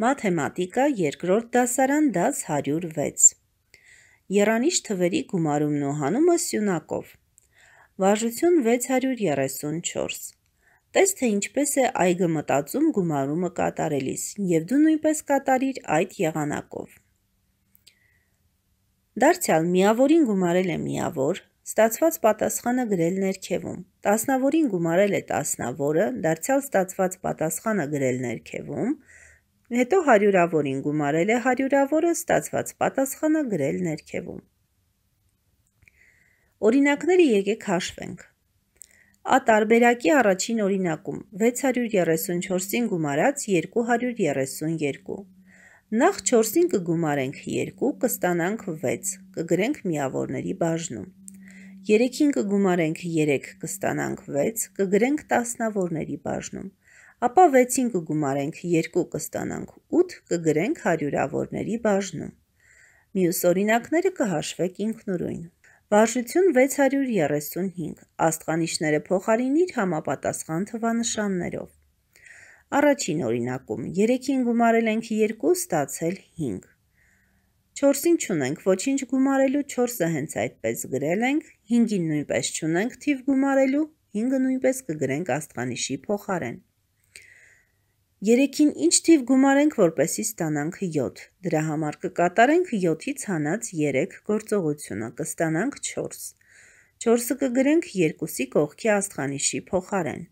Մաթեմատիկա երկրորդ դասարան դաս 106 Երանիշ թվերի գումարումն ու հանումը սյունակով Վարժություն 634 Տես թե ինչպես է այգը մտածում գումարումը կատարելիս եւ դու նույնպես կատարիր այդ եղանակով Դարձյալ միավորին գումարել է միավոր, Ստացված պատասխանը գրել ներքևում։ Տասնավորին գումարել է տասնավորը, դարձյալ ստացված պատասխանը գրել ներքևում, Հետո հարյուրավորին գումարել է հարյուրավորը ստացված պատասխանը գրել ներքևում։ Օրինակները եկեք հաշվենք։ Ա տարբերակի առաջին օրինակում 634-ին գումարած 232։ Նախ 4-ին կգումարենք 2, կստանանք 6, կգրենք միավորների բաժնում։ 3-ին կգումարենք 3, կստանանք 6, կգրենք տասնավորների բաժնում։ 4 ապա 6-ին կգումարենք 2 կստանանք, 8 կգրենք հարյուրավորների բաժնում։ Մյուս օրինակները կհաշվեք ինքնուրույն։ Վարժություն 635։ Աստղանիշները փոխարինիր համապատասխան թվանշաններով։ Առաջին օրինակում 3-ին գումարել ենք 2, ստացել 5։ 4-ին չունենք ոչինչ գումարելու, 4-ը հենց այդպես գրել ենք, 5-ին նույնպես չունենք թիվ գումարելու, 5-ը նույնպես կգրենք աստղանիշի փոխարեն։ Երեքին ինչ թիվ գումարենք, որպեսի ստանանք 7։ Դրա համար կկատարենք 7-ից հանած 3 գործողությունը, կստանանք 4։ 4-ը կգրենք 2-ի կողքի աստղանիշի փոխարեն։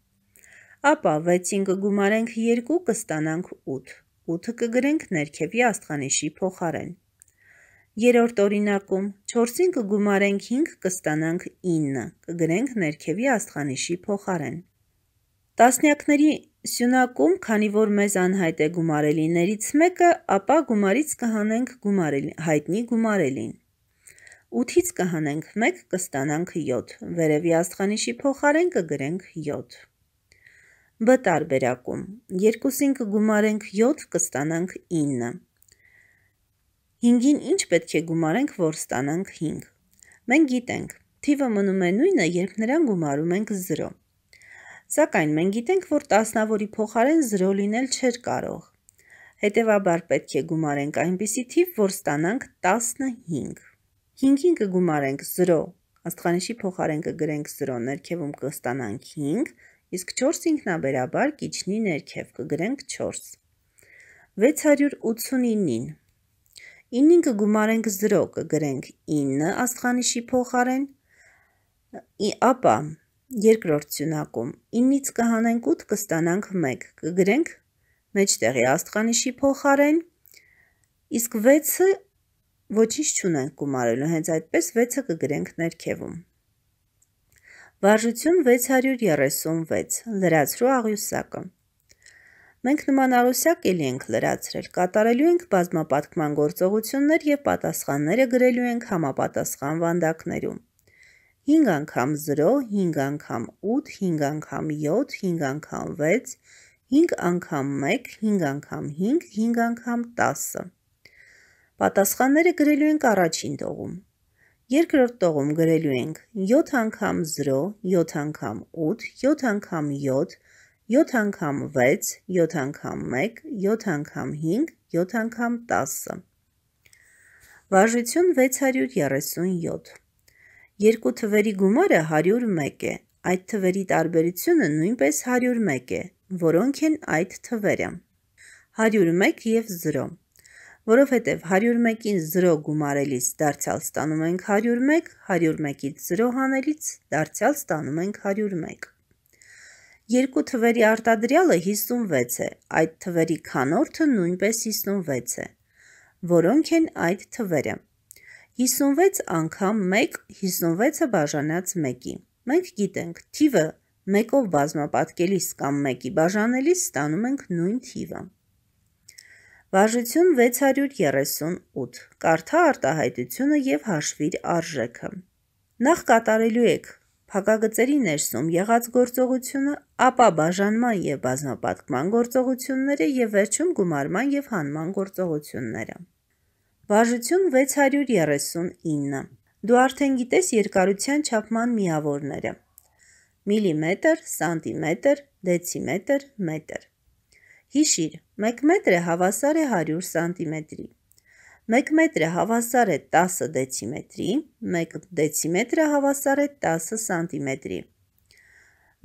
Ապա 6-ին կգումարենք 2, կստանանք 8։ 8-ը կգրենք ներքևի աստղանիշի փոխարեն։ Երորդ օրինակում 4-ին կգումարենք 5, կստանանք 9, կգրենք ներքևի աստղանիշի փոխարեն։ Տասնյակների Սյունակում, քանի որ մեզ անհայտ է գումարելիներից մեկը, ապա գումարից կհանենք գումարելի, հայտնի գումարելին։ 8-ից կհանենք 1, կստանանք 7։ Վերևի աստխանիշի փոխարեն կգրենք 7։ Բ տարբերակում 2-ին կգումարենք 7, կստանանք 9։ 5-ին ինչ պետք է գումարենք, որ ստանանք 5։ Մենք գիտենք, թիվը մնում է նույնը, երբ նրան գումարում ենք 0։ Սակայն մենք գիտենք, որ տասնավորի փոխարեն 0 լինել չէր կարող։ Հետևաբար պետք է գումարենք այնպիսի թիվ, որ ստանանք 15։ 5-ին կգումարենք 0, աստղանիշի փոխարեն կգրենք 0, ներքևում կստանանք 5, իսկ 4 ինքնաբերաբար կիչնի ներքև կգրենք 4։ 689-ին 9-ին կգումարենք 0, կգրենք 9 աստղանիշի փոխարեն, ապա Երկրորդ սյունակում 9-ից կհանենք 8, կստանանք 1, կգրենք մեջտեղի աստղանիշի փոխարեն, իսկ 6-ը ոչինչ չունենք գումարելու, հենց այդպես 6-ը կգրենք ներքևում։ Վարժություն 636, լրացրու աղյուսակը։ Մենք նման աղյուսակ էլի ենք լրացրել, կատարելու ենք բազմապատկման գործողություններ և պատասխանները գրելու ենք համապատասխան վանդակներում։ 5 անգամ 0, 5 անգամ 8, 5 անգամ 7, 5 անգամ 6, 5 անգամ 1, 5 անգամ 5, 5 անգամ 10։ Պատասխանները գրելու ենք առաջին տողում։ Երկրորդ տողում գրելու ենք 7 անգամ 0, 7 անգամ 8, 7 անգամ 7, 7 անգամ 6, 7 անգամ 1, 7 անգամ 5, 7 անգամ 10։ Վարժություն 637։ Երկու թվերի գումարը 101 է, այդ թվերի տարբերությունը նույնպես 101 է, որոնք են այդ թվերը։ 101 և 0 Որովհետև 101-ին 0 գումարելից դարձյալ ստանում ենք 101, 101-ից 0 հանելից դարձյալ ստանում ենք 101։ Երկու թվերի արտադրյալը 56 է, այդ թվերի քանորդը նույնպես 56 է, որոնք են այդ թվերը։ 1 56 անգամ 1 56-ը բաժանած 1-ի։ Մենք գիտենք, թիվը 1-ով բազմապատկելիս կամ 1-ի բաժանելիս ստանում ենք նույն թիվը։ Վարժություն 638։ Կարդա արտահայտությունը եւ հաշվիր արժեքը։ Նախ կատարելու եք փակագծերի ներսում եղած գործողությունը, ապա բաժանման եւ բազմապատկման գործողությունները եւ վերջում գումարման եւ հանման գործողությունները։ Վարժություն 639։ Դու արդեն գիտես երկարության չափման միավորները. միլիմետր, սանտիմետր, դեցիմետր, մետր։ Հիշիր, 1 մետրը հավասար է 100 սանտիմետրի։ 1 մետրը հավասար է 10 դեցիմետրի, 1 դեցիմետրը հավասար է 10 սանտիմետրի։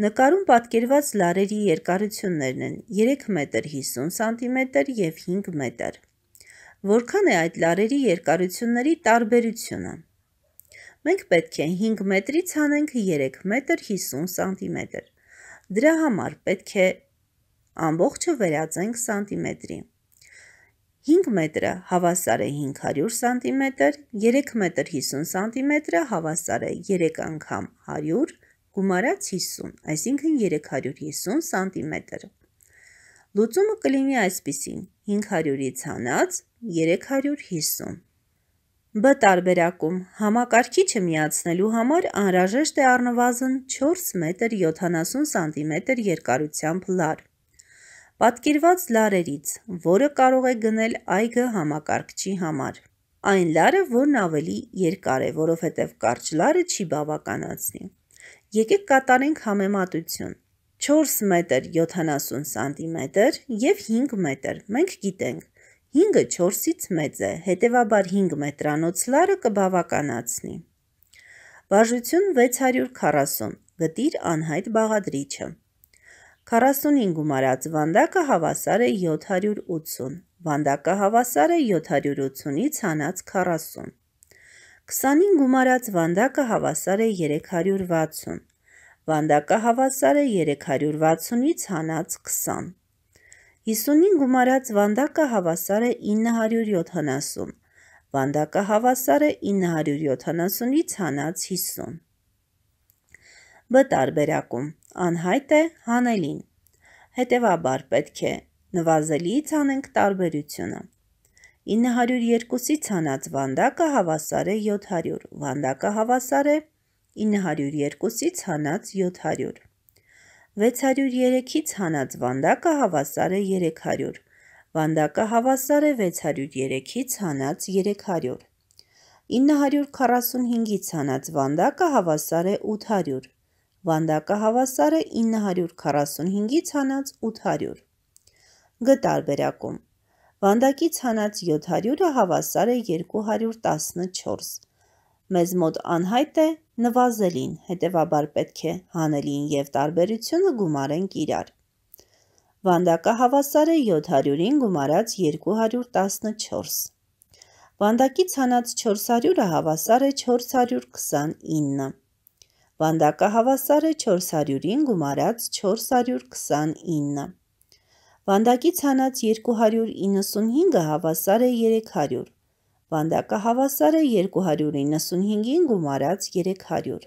Նկարում պատկերված լարերի երկարություններն են 3 մետր 50 սանտիմետր և 5 մետր։ Որքան է այդ լարերի երկարությունների տարբերությունը։ Մենք պետք է 5 մետրից հանենք 3 մետր 50 սանտիմետր։ Դրա համար պետք է ամբողջը վերածենք սանտիմետրի։ 5 մետրը հավասար է 500 սանտիմետր, 3 մետր 50 սանտիմետրը հավասար է 3 անգամ 100 գումարած 50, այսինքն 350 սանտիմետր։ Լուծումը կլինի այսպիսին՝ 500-ից հանած 350։ Բ տարբերակում համակարգիչը միացնելու համար անհրաժեշտ է առնվազն 4 մետր 70 սանտիմետր երկարությամբ լար։ Պատկիրված լարերից, որը կարող է գնել այգը համակարգչի համար։ Այն լարը, որն ավելի երկար է, որովհետև կարճ լարը չի բավականացնի։ Եկեք կատարենք համեմատություն։ 4 մետր 70 սանտիմետր և 5 մետր, մենք գիտենք, 5-ը 4-ից մեծ է, հետևաբար 5 մետրանոց լարը կբավականացնի։ Բաժություն 640, գտիր անհայտ բաղադրիչը։ 45 գումարած վանդակը հավասար է 780, վանդակը հավասար է 780-ից հանած 40։ 25 գումարած վանդակը հավասար է 360, վանդակը հավասար է 360-ից հանած 20։ 50-ին գումարած վանդակը հավասար է 970, վանդակը հավասար է 970-ից հանած 50։ Բ տարբերակում անհայտ է հանելին։ Հետևաբար պետք է նվազելիից անենք տարբերությունը։ 902-ից հանած վանդակը հավասար է 700, վանդակը հավասար է 970 902-ից հանած 700։ 603-ից հանած վանդակը հավասար է 300, վանդակը հավասար է 603-ից հանած 300։ 945-ից հանած վանդակը հավասար է 800, վանդակը հավասար է 945-ից հանած 800։ Գ տարբերակում։ Վանդակից հանած 700-ը հավասար է 214, Մեզ մոտ անհայտ է նվազելին, հետևաբար պետք է հանելին և տարբերությունը գումարենք իրար։ Վանդակը հավասար է 700-ին գումարած 214։ Վանդակից հանած 400-ը հավասար է 429։ Վանդակը հավասար է 400-ին գումարած 429։ Վանդակից հանած 295-ը հավասար է 300, Վանդակը հավասար է 295-ին գումարած 300։